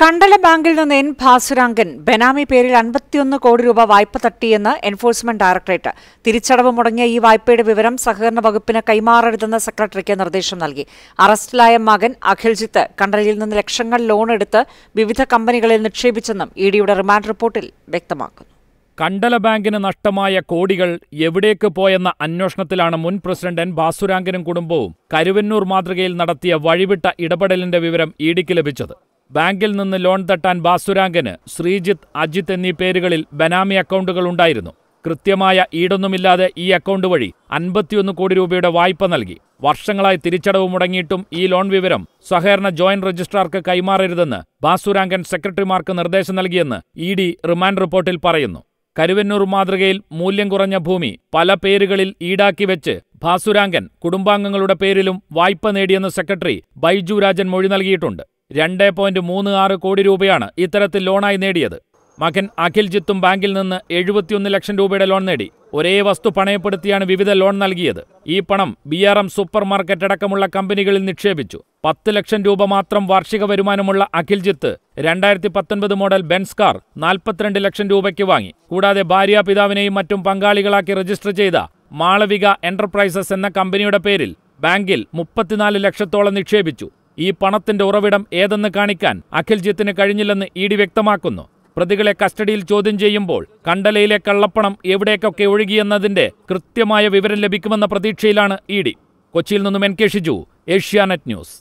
കണ്ടല ബാങ്കിൽ നിന്ന് എൻ ഭാസുരാങ്കൻ ബെനാമി പേരിൽ അൻപത്തിയൊന്ന് കോടി രൂപ വായ്പ തട്ടിയെന്ന് എൻഫോഴ്സ്മെന്റ് ഡയറക്ടറേറ്റ് തിരിച്ചടവ് മുടങ്ങിയ ഈ വായ്പയുടെ വിവരം സഹകരണ വകുപ്പിന് കൈമാറരുതെന്ന് സെക്രട്ടറിക്ക് നിർദ്ദേശം നൽകി അറസ്റ്റിലായ മകൻ അഖിൽജിത്ത് കണ്ടലിൽ നിന്ന് ലക്ഷങ്ങൾ ലോൺ എടുത്ത് വിവിധ കമ്പനികളിൽ നിക്ഷേപിച്ചെന്നും ഇ ഡിയുടെ റിമാൻഡ് റിപ്പോർട്ടിൽ വ്യക്തമാക്കുന്നു കണ്ടല ബാങ്കിന് നഷ്ടമായ കോടികൾ എവിടേക്ക് പോയെന്ന അന്വേഷണത്തിലാണ് മുൻ പ്രസിഡന്റ് എൻ ബാസുരാങ്കനും കുടുംബവും കരുവന്നൂർ മാതൃകയിൽ നടത്തിയ വഴിവിട്ട ഇടപെടലിന്റെ വിവരം ഇ ലഭിച്ചത് ബാങ്കിൽ നിന്ന് ലോൺ തട്ടാൻ ബാസുരാങ്കന് ശ്രീജിത്ത് അജിത്ത് എന്നീ പേരുകളിൽ ബനാമി അക്കൗണ്ടുകൾ ഉണ്ടായിരുന്നു കൃത്യമായ ഈടൊന്നുമില്ലാതെ ഈ അക്കൗണ്ട് വഴി അൻപത്തിയൊന്ന് കോടി രൂപയുടെ വായ്പ നൽകി വർഷങ്ങളായി തിരിച്ചടവ് മുടങ്ങിയിട്ടും ഈ ലോൺ വിവരം സഹകരണ ജോയിന്റ് രജിസ്ട്രാർക്ക് കൈമാറരുതെന്ന് ബാസുരാങ്കൻ സെക്രട്ടറിമാർക്ക് നിർദ്ദേശം നൽകിയെന്ന് ഇ ഡി റിമാൻഡ് റിപ്പോർട്ടിൽ പറയുന്നു കരുവന്നൂർ മാതൃകയിൽ മൂല്യം കുറഞ്ഞ ഭൂമി പല പേരുകളിൽ ഈടാക്കി വെച്ച് ഭാസുരാങ്കൻ കുടുംബാംഗങ്ങളുടെ പേരിലും വായ്പ നേടിയെന്ന് സെക്രട്ടറി ബൈജു രാജൻ മൊഴി നൽകിയിട്ടുണ്ട് രണ്ട് പോയിന്റ് മൂന്ന് ആറ് കോടി രൂപയാണ് ഇത്തരത്തിൽ ലോണായി നേടിയത് മകൻ അഖിൽജിത്തും ബാങ്കിൽ നിന്ന് എഴുപത്തിയൊന്ന് ലക്ഷം രൂപയുടെ ലോൺ നേടി ഒരേ വസ്തു പണയപ്പെടുത്തിയാണ് വിവിധ ലോൺ നൽകിയത് ഈ പണം B R M supermarket അടക്കമുള്ള കമ്പനികളിൽ നിക്ഷേപിച്ചു പത്ത് ലക്ഷം രൂപ മാത്രം വാർഷിക വരുമാനമുള്ള അഖിൽജിത്ത് രണ്ടായിരത്തി പത്തൊൻപത് മോഡൽ ബെൻസ് കാർ നാൽപ്പത്തിരണ്ട് ലക്ഷം രൂപയ്ക്ക് വാങ്ങി കൂടാതെ ഭാര്യ പിതാവിനെയും മറ്റും പങ്കാളികളാക്കി രജിസ്റ്റർ ചെയ്ത മാളവിക എന്റർപ്രൈസസ് എന്ന കമ്പനിയുടെ പേരിൽ ബാങ്കിൽ മുപ്പത്തിനാല് ലക്ഷത്തോളം നിക്ഷേപിച്ചു ഈ പണത്തിന്റെ ഉറവിടം ഏതെന്ന് കാണിക്കാൻ അഖിൽജിത്തിന് കഴിഞ്ഞില്ലെന്ന് ഇ ഡി വ്യക്തമാക്കുന്നു പ്രതികളെ കസ്റ്റഡിയിൽ ചോദ്യം ചെയ്യുമ്പോൾ കണ്ടലയിലെ കള്ളപ്പണം എവിടേക്കൊക്കെ ഒഴുകിയെന്നതിന്റെ കൃത്യമായ വിവരം ലഭിക്കുമെന്ന പ്രതീക്ഷയിലാണ് ഇ ഡി കൊച്ചിയിൽ നിന്നും N K Shiju Asianet news